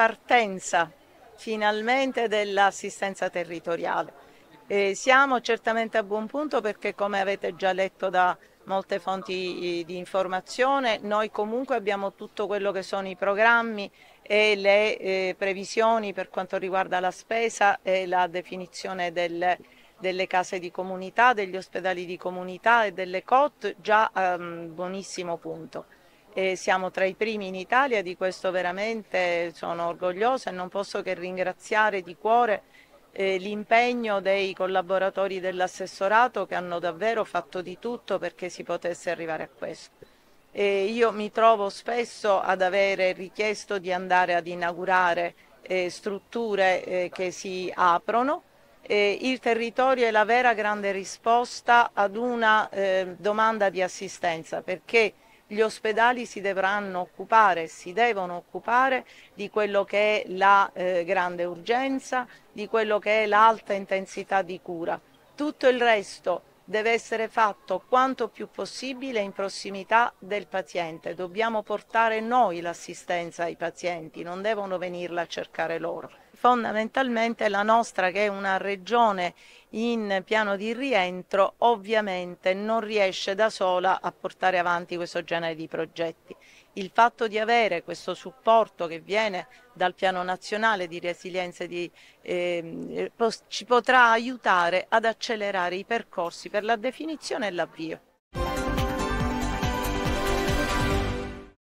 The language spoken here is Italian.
partenza finalmente dell'assistenza territoriale. E siamo certamente a buon punto perché come avete già letto da molte fonti di informazione, noi comunque abbiamo tutto quello che sono i programmi e le eh, previsioni per quanto riguarda la spesa e la definizione del, delle case di comunità, degli ospedali di comunità e delle COT già a um, buonissimo punto e siamo tra i primi in Italia, di questo veramente sono orgogliosa e non posso che ringraziare di cuore eh, l'impegno dei collaboratori dell'assessorato che hanno davvero fatto di tutto perché si potesse arrivare a questo. E io mi trovo spesso ad avere richiesto di andare ad inaugurare eh, strutture eh, che si aprono. il territorio è la vera grande risposta ad una eh, domanda di assistenza perché gli ospedali si dovranno occupare, si devono occupare di quello che è la eh, grande urgenza, di quello che è l'alta intensità di cura. Tutto il resto deve essere fatto quanto più possibile in prossimità del paziente. Dobbiamo portare noi l'assistenza ai pazienti, non devono venirla a cercare loro fondamentalmente la nostra che è una regione in piano di rientro ovviamente non riesce da sola a portare avanti questo genere di progetti. Il fatto di avere questo supporto che viene dal piano nazionale di resilienza di, ehm, eh, ci potrà aiutare ad accelerare i percorsi per la definizione e l'avvio.